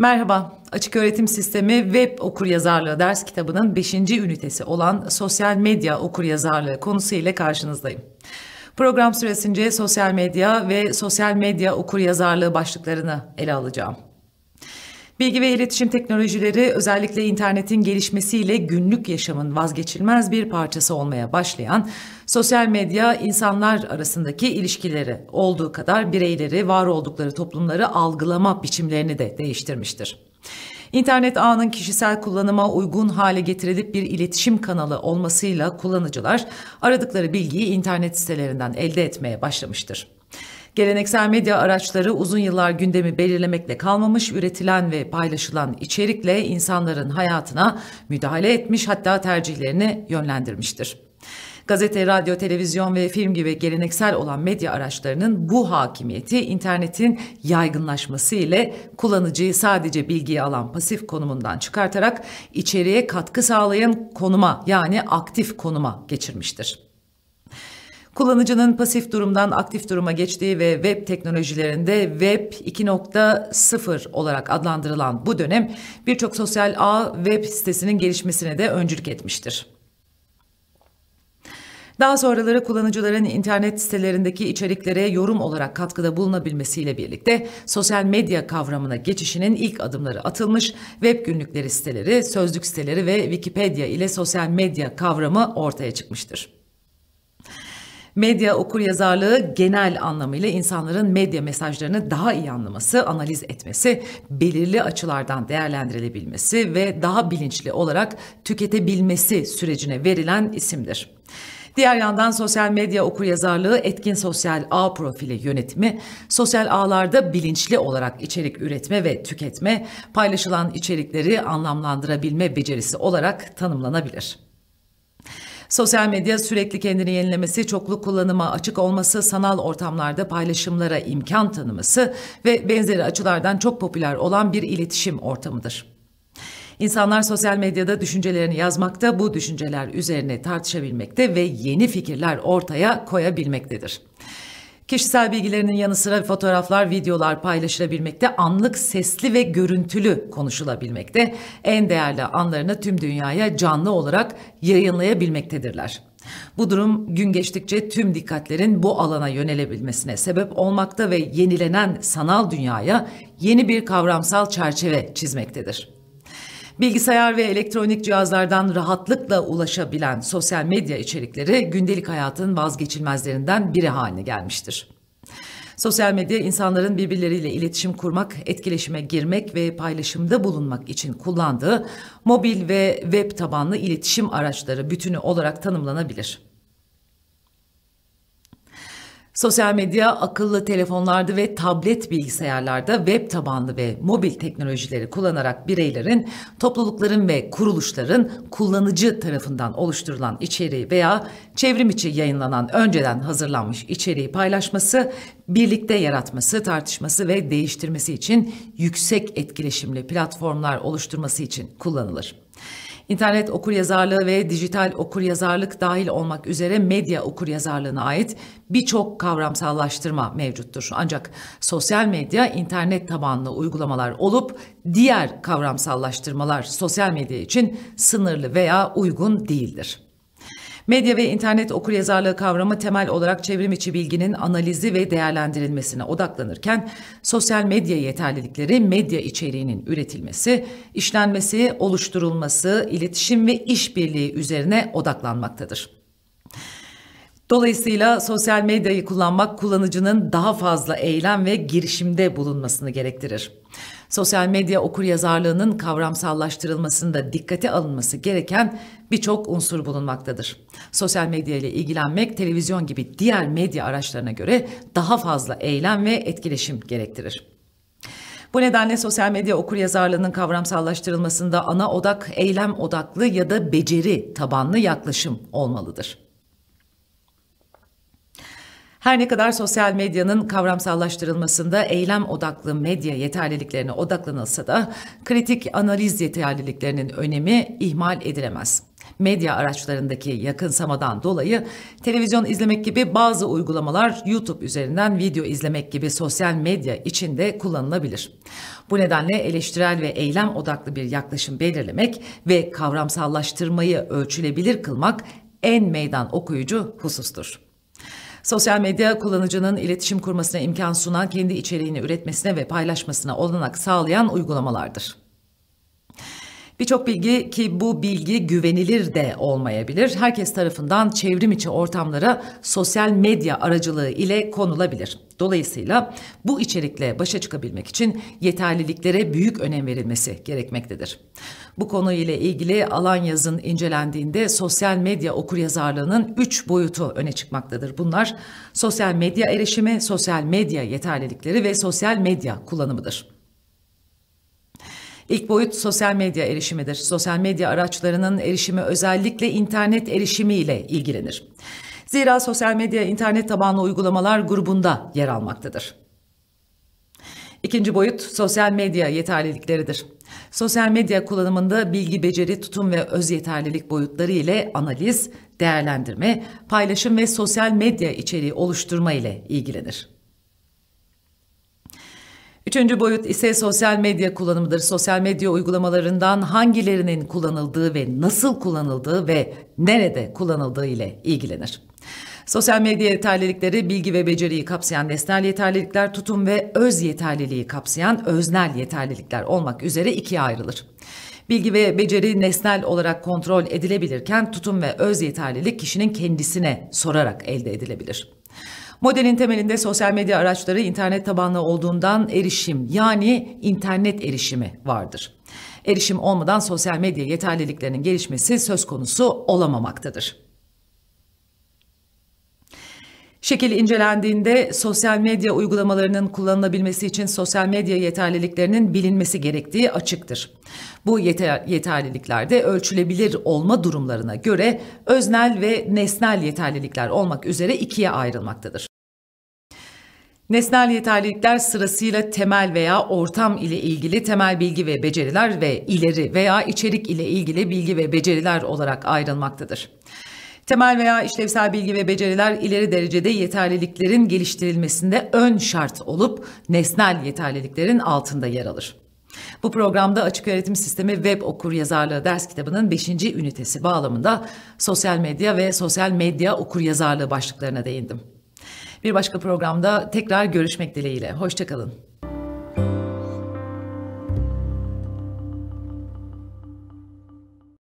Merhaba, Açık Öğretim Sistemi Web Okuryazarlığı ders kitabının 5. ünitesi olan sosyal medya okuryazarlığı konusu ile karşınızdayım. Program süresince sosyal medya ve sosyal medya okuryazarlığı başlıklarını ele alacağım. Bilgi ve iletişim teknolojileri özellikle internetin gelişmesiyle günlük yaşamın vazgeçilmez bir parçası olmaya başlayan sosyal medya insanlar arasındaki ilişkileri olduğu kadar bireyleri, var oldukları toplumları algılama biçimlerini de değiştirmiştir. İnternet ağının kişisel kullanıma uygun hale getirilip bir iletişim kanalı olmasıyla kullanıcılar aradıkları bilgiyi internet sitelerinden elde etmeye başlamıştır. Geleneksel medya araçları uzun yıllar gündemi belirlemekle kalmamış, üretilen ve paylaşılan içerikle insanların hayatına müdahale etmiş hatta tercihlerini yönlendirmiştir. Gazete, radyo, televizyon ve film gibi geleneksel olan medya araçlarının bu hakimiyeti internetin yaygınlaşması ile kullanıcıyı sadece bilgiyi alan pasif konumundan çıkartarak içeriğe katkı sağlayan konuma yani aktif konuma geçirmiştir. Kullanıcının pasif durumdan aktif duruma geçtiği ve web teknolojilerinde web 2.0 olarak adlandırılan bu dönem birçok sosyal ağ web sitesinin gelişmesine de öncülük etmiştir. Daha sonraları kullanıcıların internet sitelerindeki içeriklere yorum olarak katkıda bulunabilmesiyle birlikte sosyal medya kavramına geçişinin ilk adımları atılmış, web günlükleri siteleri, sözlük siteleri ve Wikipedia ile sosyal medya kavramı ortaya çıkmıştır. Medya okur yazarlığı genel anlamıyla insanların medya mesajlarını daha iyi anlaması, analiz etmesi, belirli açılardan değerlendirilebilmesi ve daha bilinçli olarak tüketebilmesi sürecine verilen isimdir. Diğer yandan sosyal medya okur okuryazarlığı etkin sosyal ağ profili yönetimi, sosyal ağlarda bilinçli olarak içerik üretme ve tüketme, paylaşılan içerikleri anlamlandırabilme becerisi olarak tanımlanabilir. Sosyal medya sürekli kendini yenilemesi, çoklu kullanıma açık olması, sanal ortamlarda paylaşımlara imkan tanıması ve benzeri açılardan çok popüler olan bir iletişim ortamıdır. İnsanlar sosyal medyada düşüncelerini yazmakta, bu düşünceler üzerine tartışabilmekte ve yeni fikirler ortaya koyabilmektedir. Kişisel bilgilerinin yanı sıra fotoğraflar, videolar paylaşılabilmekte, anlık sesli ve görüntülü konuşulabilmekte, en değerli anlarını tüm dünyaya canlı olarak yayınlayabilmektedirler. Bu durum gün geçtikçe tüm dikkatlerin bu alana yönelebilmesine sebep olmakta ve yenilenen sanal dünyaya yeni bir kavramsal çerçeve çizmektedir. Bilgisayar ve elektronik cihazlardan rahatlıkla ulaşabilen sosyal medya içerikleri gündelik hayatın vazgeçilmezlerinden biri haline gelmiştir. Sosyal medya insanların birbirleriyle iletişim kurmak, etkileşime girmek ve paylaşımda bulunmak için kullandığı mobil ve web tabanlı iletişim araçları bütünü olarak tanımlanabilir. Sosyal medya akıllı telefonlarda ve tablet bilgisayarlarda web tabanlı ve mobil teknolojileri kullanarak bireylerin, toplulukların ve kuruluşların kullanıcı tarafından oluşturulan içeriği veya çevrim içi yayınlanan önceden hazırlanmış içeriği paylaşması, birlikte yaratması, tartışması ve değiştirmesi için yüksek etkileşimli platformlar oluşturması için kullanılır. İnternet okur yazarlığı ve dijital okur yazarlık dahil olmak üzere medya okur yazarlığına ait birçok kavramsallaştırma mevcuttur. Ancak sosyal medya internet tabanlı uygulamalar olup diğer kavramsallaştırmalar sosyal medya için sınırlı veya uygun değildir. Medya ve internet okuryazarlığı kavramı temel olarak çevrim içi bilginin analizi ve değerlendirilmesine odaklanırken sosyal medya yeterlilikleri medya içeriğinin üretilmesi, işlenmesi, oluşturulması, iletişim ve işbirliği üzerine odaklanmaktadır. Dolayısıyla sosyal medyayı kullanmak kullanıcının daha fazla eylem ve girişimde bulunmasını gerektirir sosyal medya okur yazarlığının kavramsallaştırılmasında dikkate alınması gereken birçok unsur bulunmaktadır. Sosyal medya ile ilgilenmek televizyon gibi diğer medya araçlarına göre daha fazla eylem ve etkileşim gerektirir. Bu nedenle sosyal medya okur yazarlığının kavramsallaştırılmasında ana odak eylem odaklı ya da beceri tabanlı yaklaşım olmalıdır. Her ne kadar sosyal medyanın kavramsallaştırılmasında eylem odaklı medya yeterliliklerine odaklanılsa da kritik analiz yeterliliklerinin önemi ihmal edilemez. Medya araçlarındaki yakınsamadan dolayı televizyon izlemek gibi bazı uygulamalar YouTube üzerinden video izlemek gibi sosyal medya içinde kullanılabilir. Bu nedenle eleştirel ve eylem odaklı bir yaklaşım belirlemek ve kavramsallaştırmayı ölçülebilir kılmak en meydan okuyucu husustur. Sosyal medya kullanıcının iletişim kurmasına imkan sunan, kendi içeriğini üretmesine ve paylaşmasına olanak sağlayan uygulamalardır. Birçok bilgi ki bu bilgi güvenilir de olmayabilir. Herkes tarafından çevrim içi ortamlara sosyal medya aracılığı ile konulabilir. Dolayısıyla bu içerikle başa çıkabilmek için yeterliliklere büyük önem verilmesi gerekmektedir. Bu konuyla ilgili alan yazın incelendiğinde sosyal medya okuryazarlığının üç boyutu öne çıkmaktadır. Bunlar sosyal medya erişimi, sosyal medya yeterlilikleri ve sosyal medya kullanımıdır. İlk boyut sosyal medya erişimidir. Sosyal medya araçlarının erişimi özellikle internet erişimi ile ilgilenir. Zira sosyal medya internet tabanlı uygulamalar grubunda yer almaktadır. İkinci boyut sosyal medya yeterlilikleridir. Sosyal medya kullanımında bilgi, beceri, tutum ve öz yeterlilik boyutları ile analiz, değerlendirme, paylaşım ve sosyal medya içeriği oluşturma ile ilgilenir. Üçüncü boyut ise sosyal medya kullanımıdır. Sosyal medya uygulamalarından hangilerinin kullanıldığı ve nasıl kullanıldığı ve nerede kullanıldığı ile ilgilenir. Sosyal medya yeterlilikleri bilgi ve beceriyi kapsayan nesnel yeterlilikler, tutum ve öz yeterliliği kapsayan öznel yeterlilikler olmak üzere ikiye ayrılır. Bilgi ve beceri nesnel olarak kontrol edilebilirken tutum ve öz yeterlilik kişinin kendisine sorarak elde edilebilir. Modelin temelinde sosyal medya araçları internet tabanlı olduğundan erişim yani internet erişimi vardır. Erişim olmadan sosyal medya yeterliliklerinin gelişmesi söz konusu olamamaktadır. Şekil incelendiğinde sosyal medya uygulamalarının kullanılabilmesi için sosyal medya yeterliliklerinin bilinmesi gerektiği açıktır. Bu yeter, yeterliliklerde ölçülebilir olma durumlarına göre öznel ve nesnel yeterlilikler olmak üzere ikiye ayrılmaktadır. Nesnel yeterlilikler sırasıyla temel veya ortam ile ilgili temel bilgi ve beceriler ve ileri veya içerik ile ilgili bilgi ve beceriler olarak ayrılmaktadır. Temel veya işlevsel bilgi ve beceriler ileri derecede yeterliliklerin geliştirilmesinde ön şart olup nesnel yeterliliklerin altında yer alır. Bu programda Açık Öğretim Sistemi Web Okur Yazarlığı ders kitabının 5. ünitesi bağlamında sosyal medya ve sosyal medya okur yazarlığı başlıklarına değindim. Bir başka programda tekrar görüşmek dileğiyle. Hoşçakalın.